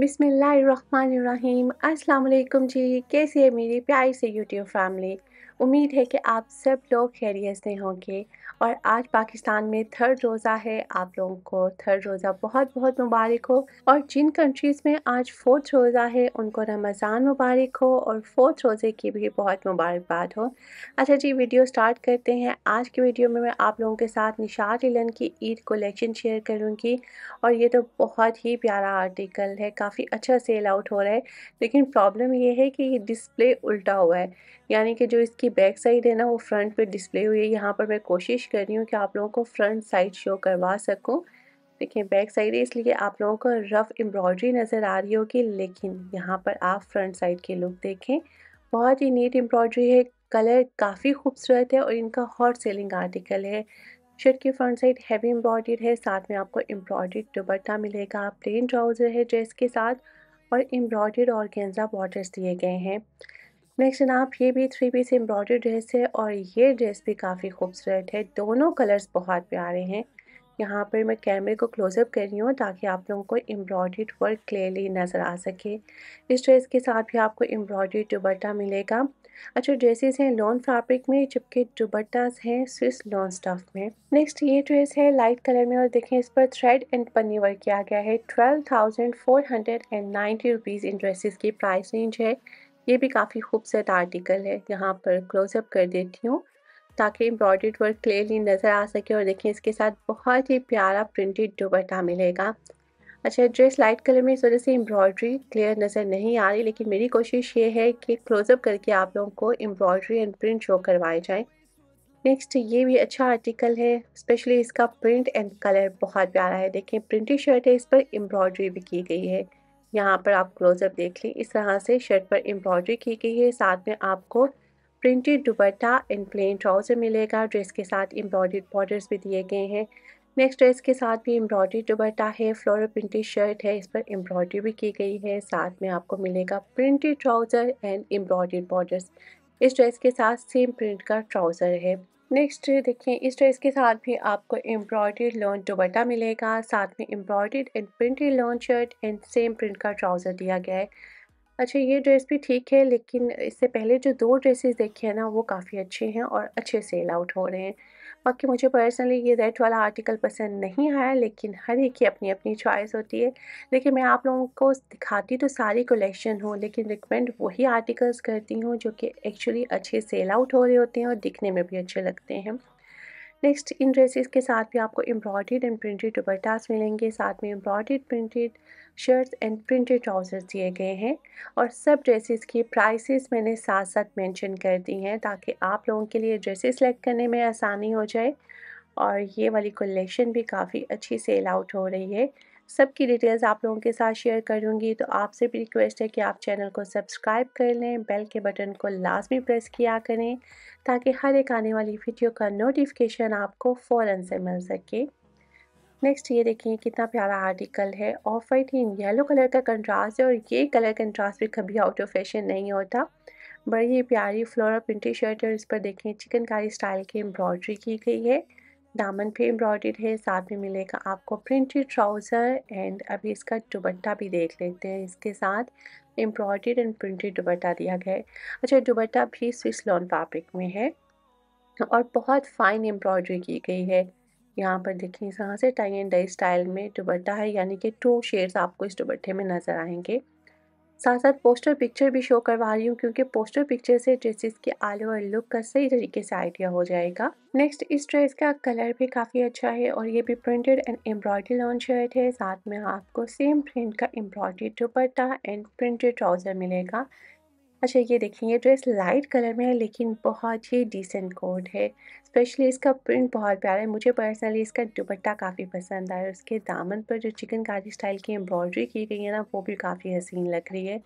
बिसमीम अल्लाम जी कैसे है मेरी प्यारी से यूट्यूब फैमिली उम्मीद है कि आप सब लोग खैरियत से होंगे और आज पाकिस्तान में थर्ड रोज़ा है आप लोगों को थर्ड रोज़ा बहुत बहुत मुबारक हो और जिन कंट्रीज़ में आज फोर्थ रोज़ा है उनको रमज़ान मुबारक हो और फोर्थ रोज़े की भी बहुत मुबारकबाद हो अच्छा जी वीडियो स्टार्ट करते हैं आज की वीडियो में मैं आप लोगों के साथ निशात इलन की ईद कलेक्शन शेयर करूँगी और ये तो बहुत ही प्यारा आर्टिकल है काफ़ी अच्छा सेल आउट हो रहा है लेकिन प्रॉब्लम ये है कि ये डिस्प्ले उल्टा हुआ है यानी कि जो इसकी इसकी बैक साइड है ना वो फ्रंट पे डिस्प्ले हुई है यहाँ पर मैं कोशिश कर रही हूँ कि आप लोगों को फ्रंट साइड शो करवा सकूँ देखिए बैक साइड है इसलिए आप लोगों को रफ़ एम्ब्रॉयडरी नज़र आ रही होगी लेकिन यहाँ पर आप फ्रंट साइड के लुक देखें बहुत ही नीट एम्ब्रॉयडरी है कलर काफ़ी खूबसूरत है और इनका हॉट सेलिंग आर्टिकल है शर्ट की फ्रंट साइड हैवी एम्ब्रॉयडर्ड है साथ में आपको एम्ब्रॉयडर्ड दुबट्टा मिलेगा प्लेन ट्राउज़र है ड्रेस के साथ और एम्ब्रॉयडर्ड और गेंजा बॉर्डर्स दिए गए हैं नेक्स्ट आप ये भी थ्री पीस एम्ब्रॉयडरी ड्रेस है और ये ड्रेस भी काफ़ी खूबसूरत है दोनों कलर्स बहुत प्यारे हैं यहाँ पर मैं कैमरे को क्लोजअप कर रही हूँ ताकि आप लोगों को एम्ब्रॉयड वर्क क्लियरली नज़र आ सके इस ड्रेस के साथ भी आपको एम्ब्रॉयड्री दुबट्टा मिलेगा अच्छा ड्रेसेस हैं लॉन फैब्रिक में जबकि दुबट्टास हैं स्विस लॉन स्टफ में नेक्स्ट ये ड्रेस है लाइट कलर में और देखें इस पर थ्रेड एंड पन्नी वर्क किया गया है twelve thousand four hundred and ninety rupees इन ड्रेसेस की प्राइस रेंज है ये भी काफ़ी खूबसूरत आर्टिकल है यहाँ पर क्लोजअप कर देती हूँ ताकि एम्ब्रॉयड वर्क क्लियरली नज़र आ सके और देखें इसके साथ बहुत ही प्यारा प्रिंटेड दुपट्टा मिलेगा अच्छा ड्रेस लाइट कलर में इस वजह से एम्ब्रॉयड्री क्लियर नज़र नहीं आ रही लेकिन मेरी कोशिश ये है कि क्लोजअप करके आप लोगों को एम्ब्रॉयड्री एंड प्रिंट शो करवाए जाएँ नेक्स्ट ये भी अच्छा आर्टिकल है स्पेशली इसका प्रिंट एंड कलर बहुत प्यारा है देखें प्रिंटेड शर्ट है इस पर एम्ब्रॉयड्री भी की गई है यहाँ पर आप क्लोजअप देख लें इस तरह से शर्ट पर एम्ब्रॉयडरी की गई है साथ में आपको printed dupatta and plain trouser मिलेगा ड्रेस के साथ एम्ब्रॉयड बॉर्डर्स भी दिए गए हैं नेक्स्ट ड्रेस के साथ भी एम्ब्रॉयडरी दुपट्टा है फ्लोरल प्रिंटेड शर्ट है इस पर एम्ब्रॉयडरी भी की गई है साथ में आपको मिलेगा printed trouser and embroidered borders इस ड्रेस के साथ सेम प्रिंट का ट्राउज़र है नेक्स्ट देखिए इस ड्रेस के साथ भी आपको एम्ब्रॉयडेड लॉन्च दुबट्टा मिलेगा साथ में embroidered and printed lawn shirt and same print का ट्राउज़र दिया गया है अच्छा ये ड्रेस भी ठीक है लेकिन इससे पहले जो दो ड्रेसेस देखे हैं ना वो काफ़ी अच्छे हैं और अच्छे सेल आउट हो रहे हैं बाकी मुझे पर्सनली ये रेड वाला आर्टिकल पसंद नहीं आया लेकिन हर एक की अपनी अपनी चॉइस होती है लेकिन मैं आप लोगों को दिखाती तो सारी कलेक्शन हूँ लेकिन रिकमेंड वही आर्टिकल्स करती हूँ जो कि एक्चुअली अच्छे सेल आउट हो रहे होते हैं और दिखने में भी अच्छे लगते हैं नेक्स्ट इन ड्रेसेस के साथ भी आपको एम्ब्रॉयड एंड प्रिंटेड दुपट्टास मिलेंगे साथ में embroidered printed shirts and printed trousers दिए गए हैं और सब ड्रेसेस की प्राइसेस मैंने साथ साथ मेंशन कर दी हैं ताकि आप लोगों के लिए ड्रेसेस सेलेक्ट करने में आसानी हो जाए और ये वाली कलेक्शन भी काफ़ी अच्छी सेल आउट हो रही है सबकी डिटेल्स आप लोगों के साथ शेयर करूँगी तो आपसे भी रिक्वेस्ट है कि आप चैनल को सब्सक्राइब कर लें बेल के बटन को लाजमी प्रेस किया करें ताकि हर एक आने वाली वीडियो का नोटिफिकेशन आपको फ़ौर से मिल सके नेक्स्ट ये देखिए कितना प्यारा आर्टिकल है off white in yellow colour का कंट्रास्ट है और ये कलर कंट्रास्ट भी कभी आउट ऑफ फैशन नहीं होता बड़ी ही प्यारी फ्लोरा प्रिंटी शर्ट है और इस पर देखें चिकनकारी स्टाइल की एम्ब्रॉयडरी की गई है दामन पे एम्ब्रॉयडेड है साथ में मिलेगा आपको प्रिंटेड ट्राउज़र एंड अभी इसका दुबट्टा भी देख लेते हैं इसके साथ एम्ब्रॉयडेड एंड प्रिंटेड दुबट्टा दिया गया है अच्छा दुबट्टा भी स्विस लॉन फैब्रिक में है और बहुत फाइन एम्ब्रॉयडरी की गई है यहाँ पर देखिए इस तरह से टाई एंड डाई स्टाइल में दुबट्टा है यानी कि टू शेड्स आपको इस दुबट्टे में नज़र आएंगे साथ साथ पोस्टर पिक्चर भी शो करवा रही हूँ क्योंकि पोस्टर पिक्चर से ड्रेसेस के ऑल ओवर लुक का सही तरीके से आइडिया हो जाएगा नेक्स्ट इस ड्रेस का कलर भी काफ़ी अच्छा है और ये भी printed and embroidery lawn shirt है साथ में आपको सेम प्रिंट का embroidery dupatta and printed trouser मिलेगा अच्छा ये देखिए ये ड्रेस लाइट कलर में है लेकिन बहुत ही डिसेंट कोड है स्पेशली इसका प्रिंट बहुत प्यारा है मुझे पर्सनली इसका दुपट्टा काफ़ी पसंद आया उसके दामन पर जो चिकनकारी स्टाइल की एम्ब्रॉयडरी की गई है ना वो भी काफ़ी हसीन लग रही है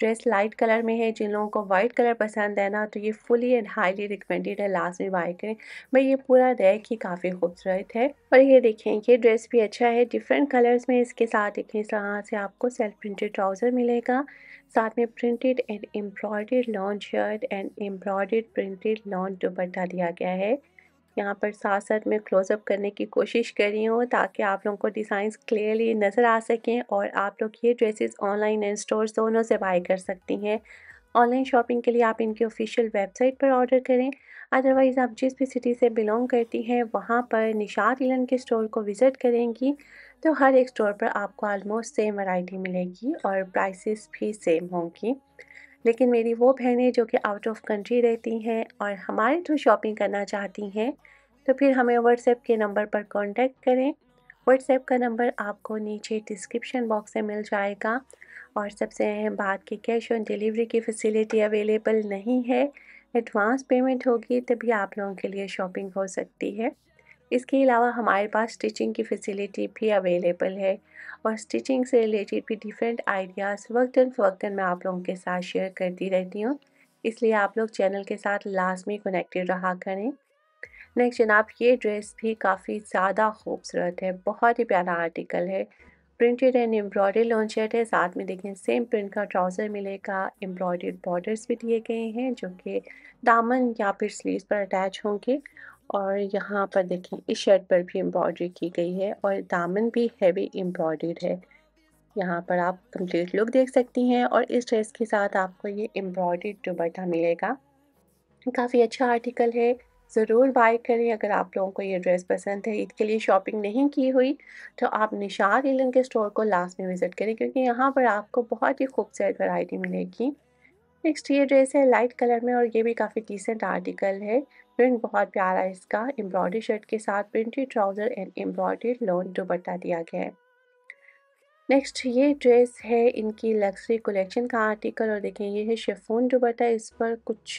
ड्रेस लाइट कलर में है जिन लोगों को वाइट कलर पसंद है ना तो ये फुली एंड हाईली रिकमेंडेड है में बाय करें भाई ये पूरा रैक ही काफ़ी खूबसूरत है और ये देखें ये ड्रेस भी अच्छा है डिफरेंट कलर्स में इसके साथ देखें इस तरह से आपको सेल्फ प्रिंटेड ट्राउज़र मिलेगा साथ में printed and embroidered lawn shirt and embroidered printed lawn dupatta दिया गया है यहाँ पर साथ साथ मैं क्लोज़अप करने की कोशिश कर रही हूँ ताकि आप लोगों को डिज़ाइंस क्लियरली नज़र आ सकें और आप लोग ये ड्रेसेस ऑनलाइन एंड स्टोर्स दोनों से बाई कर सकती हैं ऑनलाइन शॉपिंग के लिए आप इनकी ऑफिशियल वेबसाइट पर ऑर्डर करें अदरवाइज़ आप जिस भी सिटी से बिलोंग करती हैं वहाँ पर निशात इलन के स्टोर को विज़िट करेंगी तो हर एक स्टोर पर आपको आलमोस्ट सेम वैरायटी मिलेगी और प्राइसेस भी सेम होंगी लेकिन मेरी वो बहनें जो कि आउट ऑफ कंट्री रहती हैं और हमारे थ्रू शॉपिंग करना चाहती हैं तो फिर हमें व्हाट्सएप के नंबर पर कॉन्टेक्ट करें व्हाट्सएप का नंबर आपको नीचे डिस्क्रिप्शन बॉक्स में मिल जाएगा और सबसे अहम बात कि कैश ऑन डिलीवरी की फैसिलिटी अवेलेबल नहीं है एडवांस पेमेंट होगी तभी आप लोगों के लिए शॉपिंग हो सकती है इसके अलावा हमारे पास स्टिचिंग की फ़ैसिलिटी भी अवेलेबल है और स्टिचिंग से रिलेटेड भी डिफरेंट आइडियाज़ वक्ता फ़वक्ता मैं आप लोगों के साथ शेयर करती रहती हूँ इसलिए आप लोग चैनल के साथ लाजमी कनेक्टेड रहा करें नेक्स्ट जनाब ये ड्रेस भी काफ़ी ज़्यादा खूबसूरत है बहुत ही प्यारा आर्टिकल है प्रिंटेड एंड एम्ब्रॉयडरी लॉन्चेट है साथ में देखें सेम प्रिंट का ट्राउज़र मिलेगा एम्ब्रॉयडर्ड बॉर्डर्स भी दिए गए हैं जो कि दामन या फिर स्लीव्स पर अटैच होंगे और यहाँ पर देखें इस शर्ट पर भी एम्ब्रॉयडरी की गई है और दामन भी हैवी एम्ब्रॉयड है यहाँ पर आप कंप्लीट लुक देख सकती हैं और इस ड्रेस के साथ आपको ये एम्ब्रॉयडरी दुबट्टा मिलेगा काफ़ी अच्छा आर्टिकल है ज़रूर बाई करें अगर आप लोगों को ये ड्रेस पसंद है ईद के लिए शॉपिंग नहीं की हुई तो आप निशाद इलन के स्टोर को लास्ट में विज़िट करें क्योंकि यहाँ पर आपको बहुत ही खूबसूरत वैरायटी मिलेगी नेक्स्ट ये ड्रेस है लाइट कलर में और ये भी काफ़ी डिसेंट आर्टिकल है प्रिंट बहुत प्यारा है इसका एम्ब्रॉयडरी शर्ट के साथ printed trouser and embroidery lawn dupatta दिया गया है नेक्स्ट ये ड्रेस है इनकी लग्जरी कलेक्शन का आर्टिकल और देखें ये है शेफोन दुपट्टा इस पर कुछ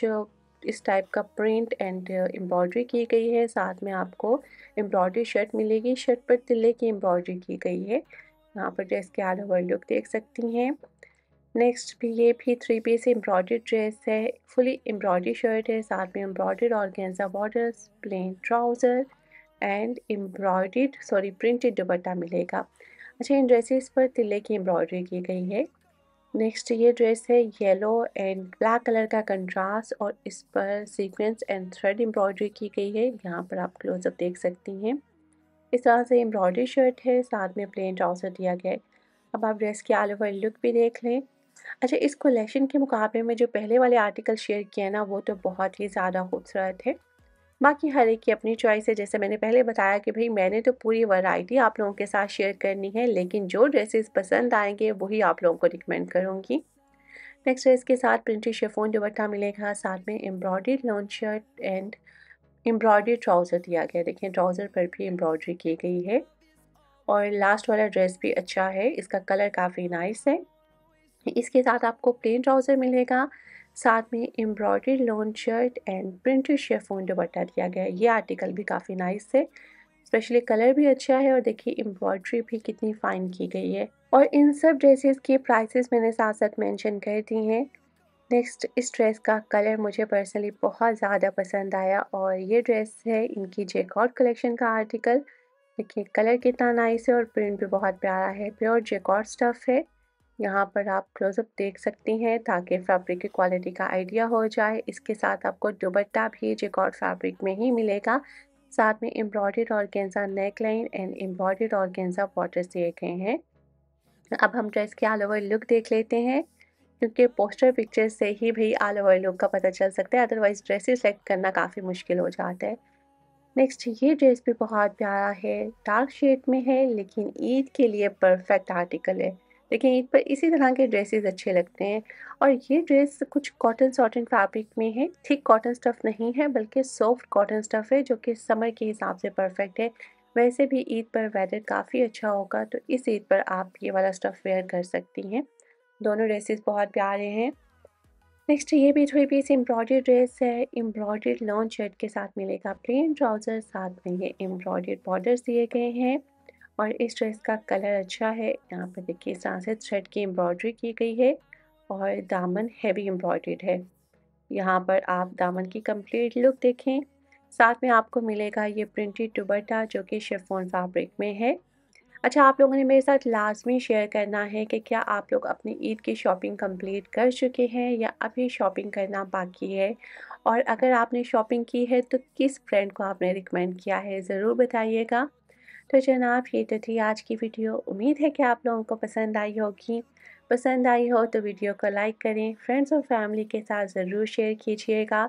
इस टाइप का प्रिंट एंड एम्ब्रॉयडरी की गई है साथ में आपको एम्ब्रॉयडरी शर्ट मिलेगी शर्ट पर तिले की एम्ब्रॉयडरी की गई है यहाँ पर ड्रेस के ऑल ओवर लुक देख सकती हैं नेक्स्ट भी ये भी थ्री पीस एम्ब्रॉयड ड्रेस है फुली एम्ब्रॉयड शर्ट है साथ में एम्ब्रॉयड और गेंजा border plain trouser and embroidered sorry printed dupatta मिलेगा अच्छा इन ड्रेसेस पर तिले की एम्ब्रॉयडरी की गई है नेक्स्ट ये ड्रेस है येलो एंड ब्लैक कलर का कंट्रास्ट और इस पर सीक्वेंस एंड थ्रेड एम्ब्रॉयडरी की गई है यहाँ पर आप क्लोजअप देख सकती हैं इस तरह से एम्ब्रॉयडरी शर्ट है साथ में प्लेन ट्राउज़र दिया गया है अब आप ड्रेस की ऑल ओवर लुक भी देख लें अच्छा इस कलेक्शन के मुकाबले में जो पहले वाले आर्टिकल शेयर किए ना वो तो बहुत ही ज़्यादा खूबसूरत है बाकी हर एक की अपनी चॉइस है जैसे मैंने पहले बताया कि भाई मैंने तो पूरी वैरायटी आप लोगों के साथ शेयर करनी है लेकिन जो ड्रेसेस पसंद आएंगे वही आप लोगों को रिकमेंड करूँगी नेक्स्ट ड्रेस के साथ प्रिंटेड शेफोन दुपट्टा मिलेगा साथ में embroidered lawn shirt and embroidery trouser दिया गया देखिए ट्राउज़र पर भी एम्ब्रॉयडरी की गई है और लास्ट वाला ड्रेस भी अच्छा है इसका कलर काफ़ी नाइस है इसके साथ आपको प्लेन ट्राउज़र मिलेगा साथ में embroidery long shirt and printed chiffon dupatta दिया गया है ये आर्टिकल भी काफ़ी नाइस है स्पेशली कलर भी अच्छा है और देखिए एम्ब्रॉयड्री भी कितनी फाइन की गई है और इन सब ड्रेसेस के प्राइसेस मैंने साथ साथ मेंशन कर दी हैं नेक्स्ट इस ड्रेस का कलर मुझे पर्सनली बहुत ज़्यादा पसंद आया और ये ड्रेस है इनकी जेकॉट कलेक्शन का आर्टिकल देखिए कलर कितना नाइस है और प्रिंट भी बहुत प्यारा है प्योर जेकॉट स्टफ़ है यहाँ पर आप क्लोजअप देख सकती हैं ताकि फैब्रिक की क्वालिटी का आइडिया हो जाए इसके साथ आपको दुबट्टा भी जिकॉर्ड फैब्रिक में ही मिलेगा साथ में एम्ब्रॉयड और गेंजा नेक लाइन एंड एम्ब्रॉयड और गेंजा बॉर्डर्स दिए गए हैं अब हम ड्रेस के ऑल ओवर लुक देख लेते हैं क्योंकि पोस्टर पिक्चर से ही भी ऑल ओवर लुक का पता चल सकता है अदरवाइज ड्रेस सेलेक्ट करना काफ़ी मुश्किल हो जाता है नेक्स्ट ये ड्रेस भी बहुत प्यारा है डार्क शेड में है लेकिन ईद के लिए परफेक्ट आर्टिकल है लेकिन ईद पर इसी तरह के ड्रेसेस अच्छे लगते हैं और ये ड्रेस कुछ कॉटन सॉटन फैब्रिक में है थिक कॉटन स्टफ़ नहीं है बल्कि सॉफ्ट कॉटन स्टफ़ है जो कि समर के हिसाब से परफेक्ट है वैसे भी ईद पर वेदर काफ़ी अच्छा होगा तो इस ईद पर आप ये वाला स्टफ़ वेयर कर सकती हैं दोनों ड्रेसेस बहुत प्यारे हैं नेक्स्ट ये भी थोड़ी पीस एम्ब्रॉयड ड्रेस है एम्ब्रॉयडर्ड लॉन्च शर्ट के साथ मिलेगा प्लेन ट्राउज़र साथ में ये एम्ब्रॉयड बॉर्डर दिए गए हैं और इस ड्रेस का कलर अच्छा है यहाँ पर देखिए इस थ्रेड की एम्ब्रॉयडरी की गई है और दामन हैवी एम्ब्रॉयड है यहाँ पर आप दामन की कंप्लीट लुक देखें साथ में आपको मिलेगा ये प्रिंटेड टुबर्टा जो कि शेफोन फैब्रिक में है अच्छा आप लोगों ने मेरे साथ लाजमी शेयर करना है कि क्या आप लोग अपनी ईद की शॉपिंग कंप्लीट कर चुके हैं या अभी शॉपिंग करना बाकी है और अगर आपने शॉपिंग की है तो किस ब्रांड को आपने रिकमेंड किया है ज़रूर बताइएगा तो जनाब ये तो थी आज की वीडियो उम्मीद है कि आप लोगों को पसंद आई होगी पसंद आई हो तो वीडियो को लाइक करें फ्रेंड्स और फैमिली के साथ ज़रूर शेयर कीजिएगा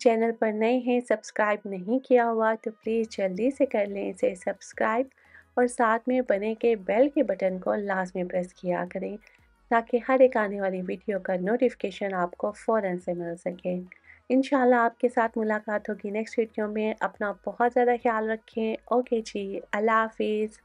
चैनल पर नए हैं सब्सक्राइब नहीं किया हुआ तो प्लीज़ जल्दी से कर लें इसे सब्सक्राइब और साथ में बने के बेल के बटन को लास्ट में प्रेस किया करें ताकि हर एक आने वाली वीडियो का नोटिफिकेशन आपको फ़ौर से मिल सके इन आपके साथ मुलाकात होगी नेक्स्ट वीडियो में अपना बहुत ज़्यादा ख्याल रखें ओके जी अल्लाह हाफिज़